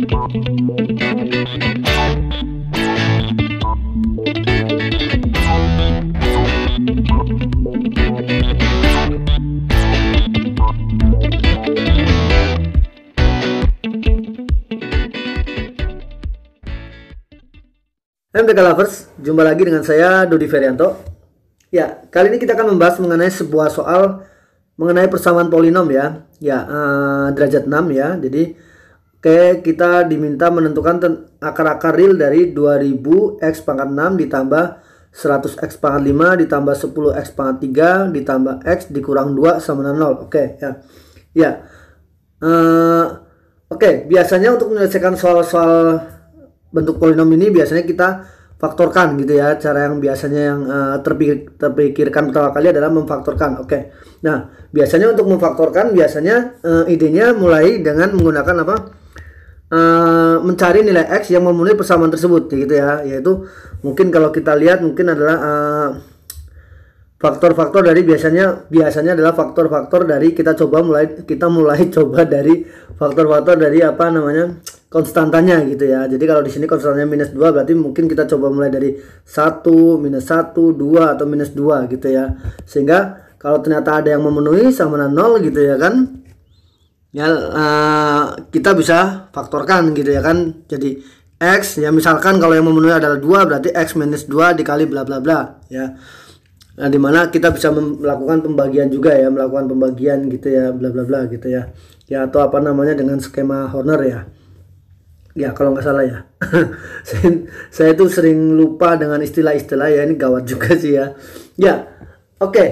MTK Lovers, jumpa lagi dengan saya Dodi Ferianto. Ya, kali ini kita akan membahas mengenai sebuah soal mengenai persamaan polinom ya. Ya, eh, derajat 6 ya. Jadi Oke, kita diminta menentukan akar-akar real dari 2000 X pangkat 6 ditambah 100 X pangkat 5 ditambah 10 X pangkat 3 ditambah X dikurang 2 sama dengan 0. Oke, ya. Ya. Uh, Oke, biasanya untuk menyelesaikan soal-soal bentuk polinom ini biasanya kita faktorkan gitu ya. Cara yang biasanya yang uh, terpikir, terpikirkan pertama kali adalah memfaktorkan. Oke. Nah, biasanya untuk memfaktorkan biasanya uh, idenya mulai dengan menggunakan apa? uh, mencari nilai x yang memenuhi persamaan tersebut gitu ya yaitu mungkin kalau kita lihat mungkin adalah eh, faktor-faktor uh, dari biasanya biasanya adalah faktor-faktor dari kita coba mulai kita mulai coba dari faktor-faktor dari apa namanya konstantanya gitu ya jadi kalau di sini konstantanya minus 2 berarti mungkin kita coba mulai dari 1 minus 1 2 atau minus 2 gitu ya sehingga kalau ternyata ada yang memenuhi sama dengan 0 gitu ya kan ya uh, kita bisa faktorkan gitu ya kan jadi x ya misalkan kalau yang memenuhi adalah dua berarti x minus dua dikali bla bla bla ya nah dimana kita bisa melakukan pembagian juga ya melakukan pembagian gitu ya bla bla bla gitu ya ya atau apa namanya dengan skema Horner ya ya kalau nggak salah ya saya, itu sering lupa dengan istilah-istilah ya ini gawat juga sih ya ya oke okay.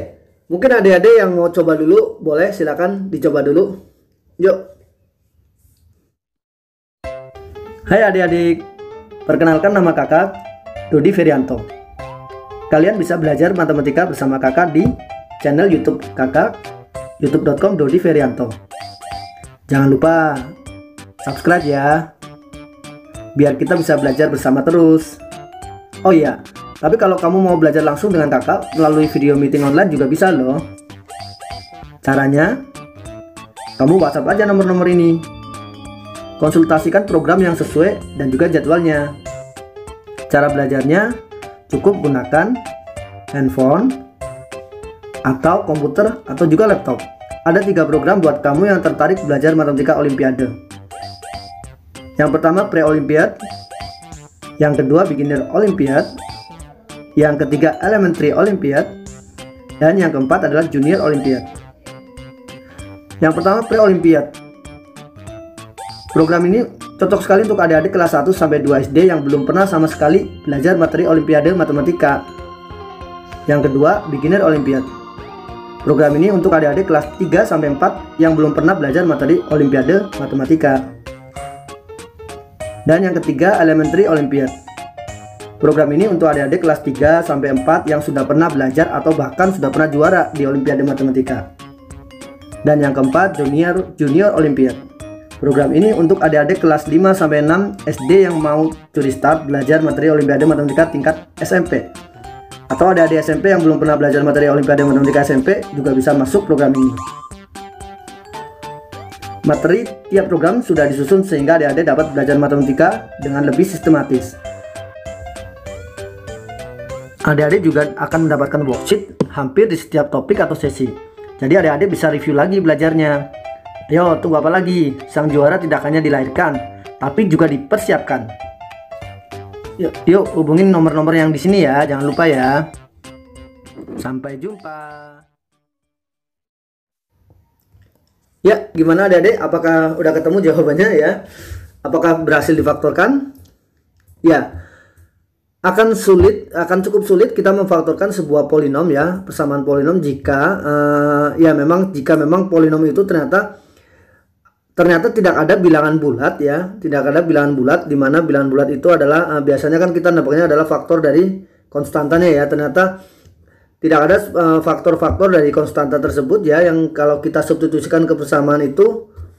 mungkin ada-ada yang mau coba dulu boleh silakan dicoba dulu Yuk. Hai adik-adik, perkenalkan nama kakak Dodi Ferianto. Kalian bisa belajar matematika bersama kakak di channel YouTube kakak youtube.com Dodi Ferianto. Jangan lupa subscribe ya, biar kita bisa belajar bersama terus. Oh iya, tapi kalau kamu mau belajar langsung dengan kakak melalui video meeting online juga bisa loh. Caranya, kamu WhatsApp aja nomor-nomor ini. Konsultasikan program yang sesuai dan juga jadwalnya. Cara belajarnya cukup gunakan handphone atau komputer atau juga laptop. Ada tiga program buat kamu yang tertarik belajar matematika olimpiade. Yang pertama pre-olimpiad, yang kedua beginner olimpiade, yang ketiga elementary olimpiade, dan yang keempat adalah junior olimpiade. Yang pertama pre-olimpiad. Program ini cocok sekali untuk adik-adik kelas 1 sampai 2 SD yang belum pernah sama sekali belajar materi olimpiade matematika. Yang kedua, beginner olimpiad. Program ini untuk adik-adik kelas 3 sampai 4 yang belum pernah belajar materi olimpiade matematika. Dan yang ketiga, elementary olimpiad. Program ini untuk adik-adik kelas 3 sampai 4 yang sudah pernah belajar atau bahkan sudah pernah juara di olimpiade matematika. Dan yang keempat, Junior Junior Olympiad. Program ini untuk adik-adik kelas 5 sampai 6 SD yang mau curi start belajar materi Olimpiade Matematika tingkat SMP. Atau adik-adik SMP yang belum pernah belajar materi Olimpiade Matematika SMP juga bisa masuk program ini. Materi tiap program sudah disusun sehingga adik-adik dapat belajar matematika dengan lebih sistematis. Adik-adik juga akan mendapatkan worksheet hampir di setiap topik atau sesi jadi adik-adik bisa review lagi belajarnya. Yo tunggu apa lagi? Sang juara tidak hanya dilahirkan, tapi juga dipersiapkan. Yuk, yuk hubungin nomor-nomor yang di sini ya, jangan lupa ya. Sampai jumpa. Ya, gimana adik-adik? Apakah udah ketemu jawabannya ya? Apakah berhasil difaktorkan? Ya, akan sulit akan cukup sulit kita memfaktorkan sebuah polinom ya persamaan polinom jika uh, ya memang jika memang polinom itu ternyata ternyata tidak ada bilangan bulat ya tidak ada bilangan bulat di mana bilangan bulat itu adalah uh, biasanya kan kita nampaknya adalah faktor dari konstantanya ya ternyata tidak ada eh, faktor-faktor uh, dari konstanta tersebut ya yang kalau kita substitusikan ke persamaan itu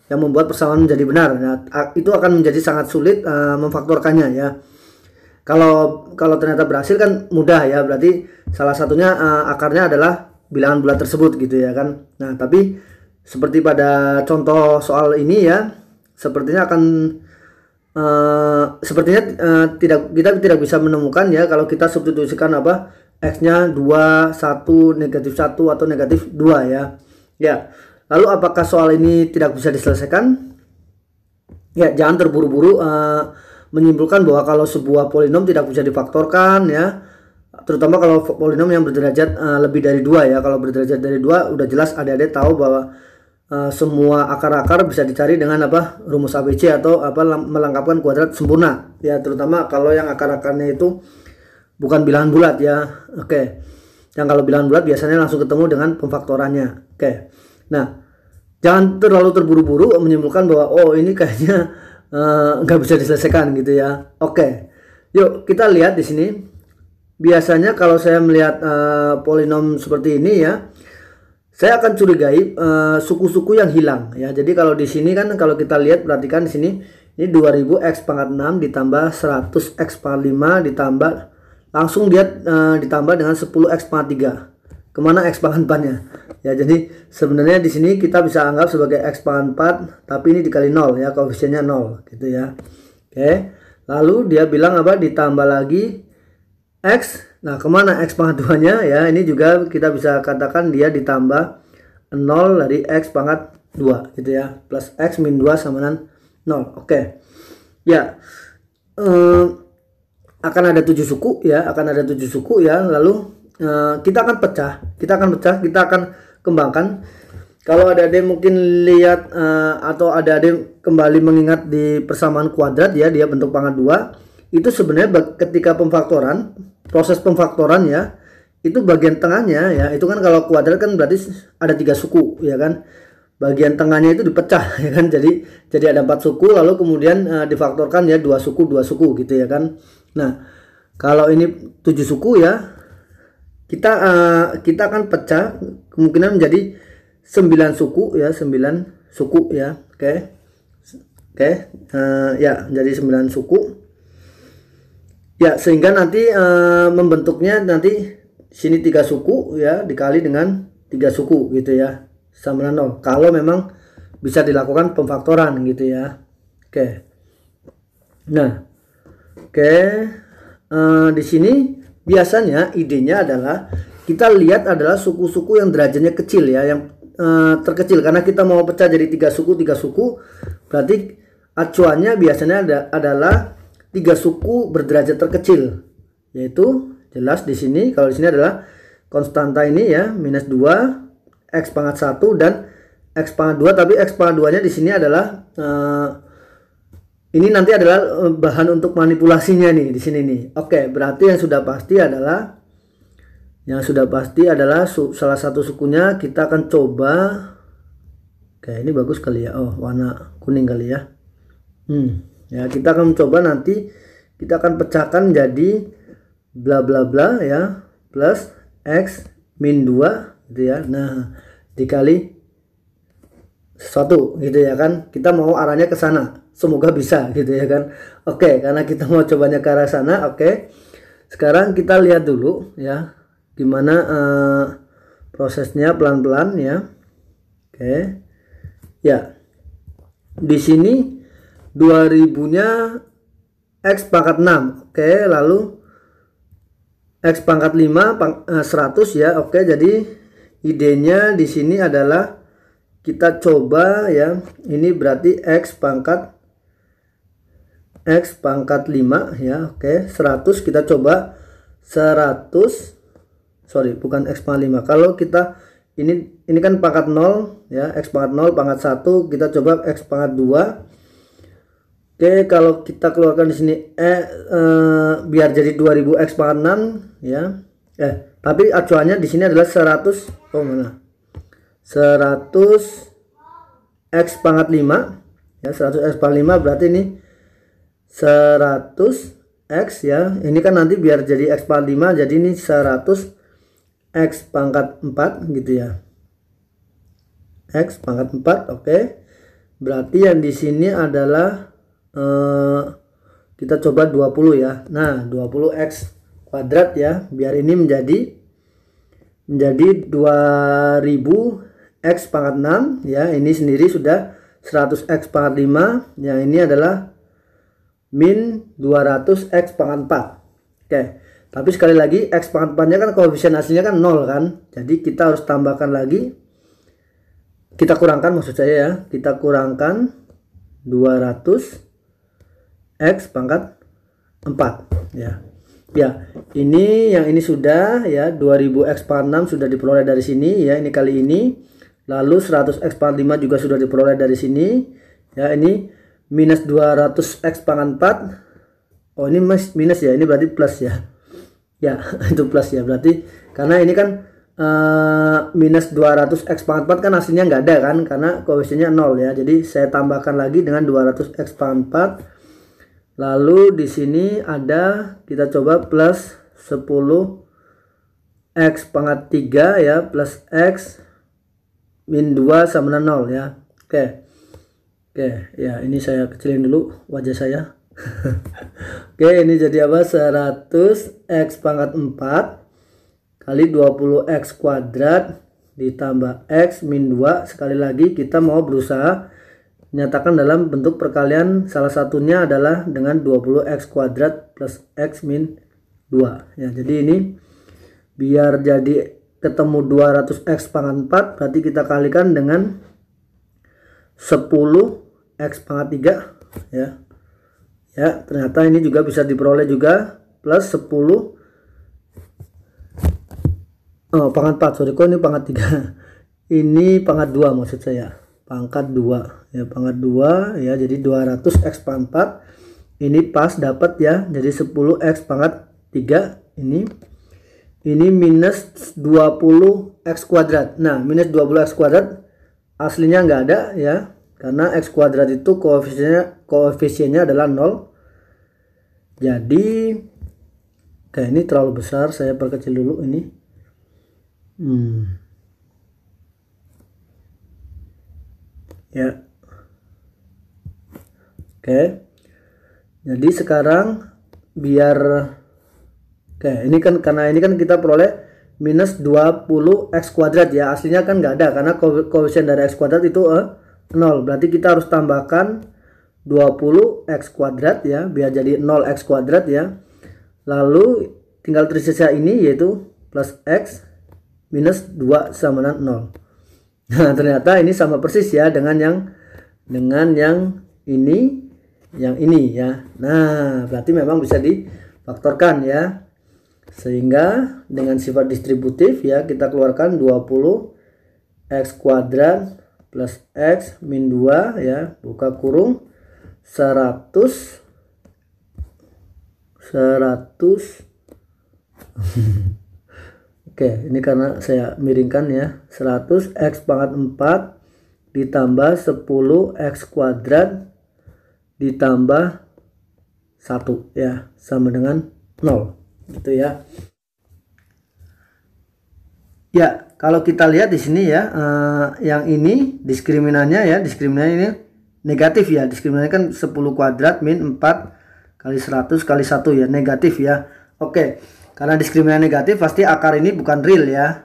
yang membuat persamaan menjadi benar nah, itu akan menjadi sangat sulit uh, memfaktorkannya ya kalau kalau ternyata berhasil kan mudah ya, berarti salah satunya uh, akarnya adalah bilangan bulat tersebut gitu ya kan. Nah, tapi seperti pada contoh soal ini ya, sepertinya akan Uh, sepertinya uh, tidak kita tidak bisa menemukan ya kalau kita substitusikan apa x-nya 2 1 negatif 1 atau negatif 2 ya ya lalu apakah soal ini tidak bisa diselesaikan ya jangan terburu-buru uh, menyimpulkan bahwa kalau sebuah polinom tidak bisa difaktorkan ya terutama kalau polinom yang berderajat uh, lebih dari dua ya kalau berderajat dari dua udah jelas ada adik tahu bahwa uh, semua akar-akar bisa dicari dengan apa rumus ABC atau apa melengkapkan kuadrat sempurna ya terutama kalau yang akar-akarnya itu bukan bilangan bulat ya oke okay. yang kalau bilangan bulat biasanya langsung ketemu dengan pemfaktorannya oke okay. nah jangan terlalu terburu-buru menyimpulkan bahwa oh ini kayaknya Eh, nggak uh, bisa diselesaikan gitu ya. Oke, okay. yuk kita lihat di sini. Biasanya kalau saya melihat uh, polinom seperti ini ya, saya akan curigai eh, suku-suku uh, yang hilang ya. Jadi kalau di sini kan kalau kita lihat perhatikan di sini ini 2000 x pangkat 6 ditambah 100 x pangkat 5 ditambah langsung dia uh, ditambah dengan 10 x pangkat 3. Kemana x pangkat 4 nya? Ya, jadi sebenarnya di sini kita bisa anggap sebagai x pangkat 4, tapi ini dikali 0 ya, koefisiennya 0 gitu ya. Oke. Lalu dia bilang apa? Ditambah lagi x. Nah, kemana x pangkat 2-nya ya? Ini juga kita bisa katakan dia ditambah 0 dari x pangkat 2 gitu ya. Plus x min 2 sama dengan 0. Oke. Ya. um, akan ada tujuh suku ya, akan ada tujuh suku ya. Lalu eh, kita akan pecah, kita akan pecah, kita akan kembangkan kalau ada adik mungkin lihat uh, atau ada adik kembali mengingat di persamaan kuadrat ya dia bentuk pangkat dua itu sebenarnya ketika pemfaktoran proses pemfaktoran ya itu bagian tengahnya ya itu kan kalau kuadrat kan berarti ada tiga suku ya kan bagian tengahnya itu dipecah ya kan jadi jadi ada empat suku lalu kemudian uh, difaktorkan ya dua suku dua suku gitu ya kan nah kalau ini tujuh suku ya kita uh, kita akan pecah kemungkinan menjadi 9 suku ya 9 suku ya oke okay. oke okay. uh, eh, ya jadi 9 suku ya sehingga nanti uh, membentuknya nanti sini tiga suku ya dikali dengan tiga suku gitu ya sama dengan 0 kalau memang bisa dilakukan pemfaktoran gitu ya oke okay. nah oke okay. uh, di sini biasanya idenya adalah kita lihat adalah suku-suku yang derajatnya kecil ya yang uh, terkecil karena kita mau pecah jadi tiga suku tiga suku berarti acuannya biasanya ada, adalah tiga suku berderajat terkecil yaitu jelas di sini kalau di sini adalah konstanta ini ya minus 2 x pangkat 1 dan x pangkat 2 tapi x pangkat 2 nya di sini adalah uh, ini nanti adalah eh, bahan untuk manipulasinya nih di sini nih. Oke, berarti yang sudah pasti adalah yang sudah pasti adalah su, salah satu sukunya kita akan coba. Oke, ini bagus kali ya. Oh, warna kuning kali ya. Hmm, ya kita akan coba nanti kita akan pecahkan jadi bla bla bla ya plus x min 2 gitu ya. Nah, dikali satu gitu ya kan. Kita mau arahnya ke sana semoga bisa gitu ya kan oke karena kita mau cobanya ke arah sana oke sekarang kita lihat dulu ya gimana uh, prosesnya pelan-pelan ya oke ya di sini 2000 nya X pangkat 6 oke lalu X pangkat 5 pang, uh, eh, 100 ya oke jadi idenya di sini adalah kita coba ya ini berarti X pangkat X pangkat 5 ya oke okay. 100 kita coba 100 sorry bukan X pangkat 5 kalau kita ini ini kan pangkat 0 ya X pangkat 0 pangkat 1 kita coba X pangkat 2 oke okay, kalau kita keluarkan di sini eh, eh biar jadi 2000 X pangkat 6 ya eh tapi acuannya di sini adalah 100 oh mana 100 X pangkat 5 ya 100 X pangkat 5 berarti ini 100 X ya ini kan nanti biar jadi X pangkat 5 jadi ini 100 X pangkat 4 gitu ya X pangkat 4 oke okay. berarti yang di sini adalah eh, kita coba 20 ya nah 20X kuadrat ya biar ini menjadi menjadi 2000 X pangkat 6 ya ini sendiri sudah 100 X pangkat 5 yang ini adalah min 200 x pangkat 4 oke tapi sekali lagi x pangkat 4 nya kan koefisien hasilnya kan 0 kan jadi kita harus tambahkan lagi kita kurangkan maksud saya ya kita kurangkan 200 x pangkat 4 ya ya ini yang ini sudah ya 2000 x pangkat 6 sudah diperoleh dari sini ya ini kali ini lalu 100 x pangkat 5 juga sudah diperoleh dari sini ya ini minus 200x pangkat 4 oh ini minus ya ini berarti plus ya ya itu plus ya berarti karena ini kan uh, minus 200x pangkat 4 kan hasilnya nggak ada kan karena koefisiennya 0 ya jadi saya tambahkan lagi dengan 200x pangkat 4 lalu di sini ada kita coba plus 10 x pangkat 3 ya plus x min 2 sama 0 ya oke okay. Oke, ya ini saya kecilin dulu wajah saya. Oke, ini jadi apa? 100 X pangkat 4 kali 20 X kuadrat ditambah X min 2. Sekali lagi kita mau berusaha nyatakan dalam bentuk perkalian salah satunya adalah dengan 20X kuadrat plus X min 2. Ya, jadi ini biar jadi ketemu 200X pangkat 4 berarti kita kalikan dengan 10 X pangkat 3 ya. Ya, ternyata ini juga bisa diperoleh juga plus 10 Oh, pangkat 4. Sorry, kok ini pangkat 3. Ini pangkat 2 maksud saya. Pangkat 2. Ya, pangkat 2 ya. Jadi 200 X pangkat 4. Ini pas dapat ya. Jadi 10 X pangkat 3 ini ini minus 20 X kuadrat. Nah, minus 20 X kuadrat aslinya nggak ada ya karena x kuadrat itu koefisiennya koefisiennya adalah 0 jadi kayak ini terlalu besar saya perkecil dulu ini hmm. ya oke jadi sekarang biar oke ini kan karena ini kan kita peroleh minus 20 x kuadrat ya aslinya kan nggak ada karena koefisien dari x kuadrat itu eh, 0 berarti kita harus tambahkan 20 x kuadrat ya biar jadi 0 x kuadrat ya lalu tinggal tersisa ini yaitu plus x minus 2 sama dengan 0 nah ternyata ini sama persis ya dengan yang dengan yang ini yang ini ya nah berarti memang bisa difaktorkan ya sehingga dengan sifat distributif ya kita keluarkan 20 x kuadrat plus X min 2 ya buka kurung 100 100 Oke ini karena saya miringkan ya 100 X pangkat 4 ditambah 10 X kuadrat ditambah 1 ya sama dengan 0 gitu ya ya kalau kita lihat di sini ya eh, yang ini diskriminannya ya diskriminannya ini negatif ya diskriminannya kan 10 kuadrat min 4 kali 100 kali 1 ya negatif ya oke karena diskriminan negatif pasti akar ini bukan real ya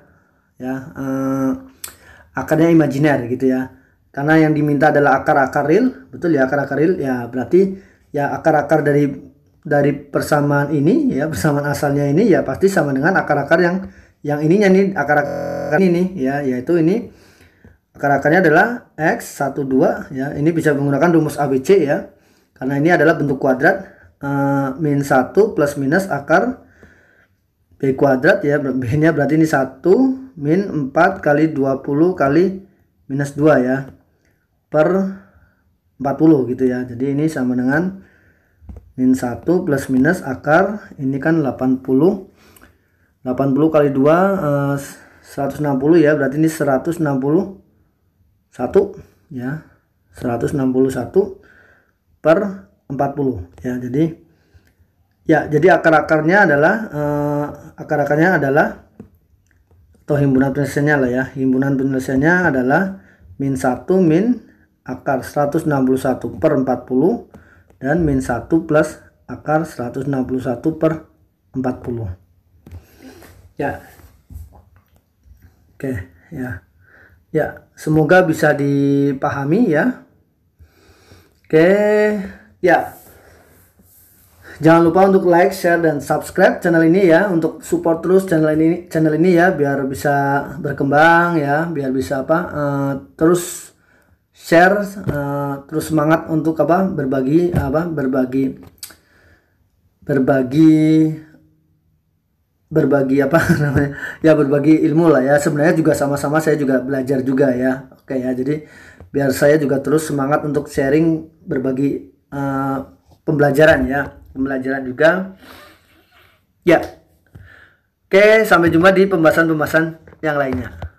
ya eh, akarnya imajiner gitu ya karena yang diminta adalah akar-akar real betul ya akar-akar real ya berarti ya akar-akar dari dari persamaan ini ya persamaan asalnya ini ya pasti sama dengan akar-akar yang yang ininya nih akar-akar akar ini nih ya yaitu ini akar-akarnya adalah x 12 ya ini bisa menggunakan rumus ABC ya karena ini adalah bentuk kuadrat uh, min 1 plus minus akar B kuadrat ya B nya berarti ini 1 min 4 kali 20 kali minus 2 ya per 40 gitu ya jadi ini sama dengan min 1 plus minus akar ini kan 80 80 kali 2 eh, 160 ya berarti ini 161 ya 161 per 40 ya jadi ya jadi akar-akarnya adalah eh, akar-akarnya adalah atau himpunan penyelesaiannya lah ya himpunan penyelesaiannya adalah min 1 min akar 161 per 40 dan min 1 plus akar 161 per 40 ya Oke, ya. Ya, semoga bisa dipahami ya. Oke, ya. Jangan lupa untuk like, share dan subscribe channel ini ya untuk support terus channel ini channel ini ya biar bisa berkembang ya, biar bisa apa uh, terus share uh, terus semangat untuk apa berbagi apa berbagi berbagi berbagi apa namanya ya berbagi ilmu lah ya sebenarnya juga sama-sama saya juga belajar juga ya oke ya jadi biar saya juga terus semangat untuk sharing berbagi uh, pembelajaran ya pembelajaran juga ya oke sampai jumpa di pembahasan-pembahasan yang lainnya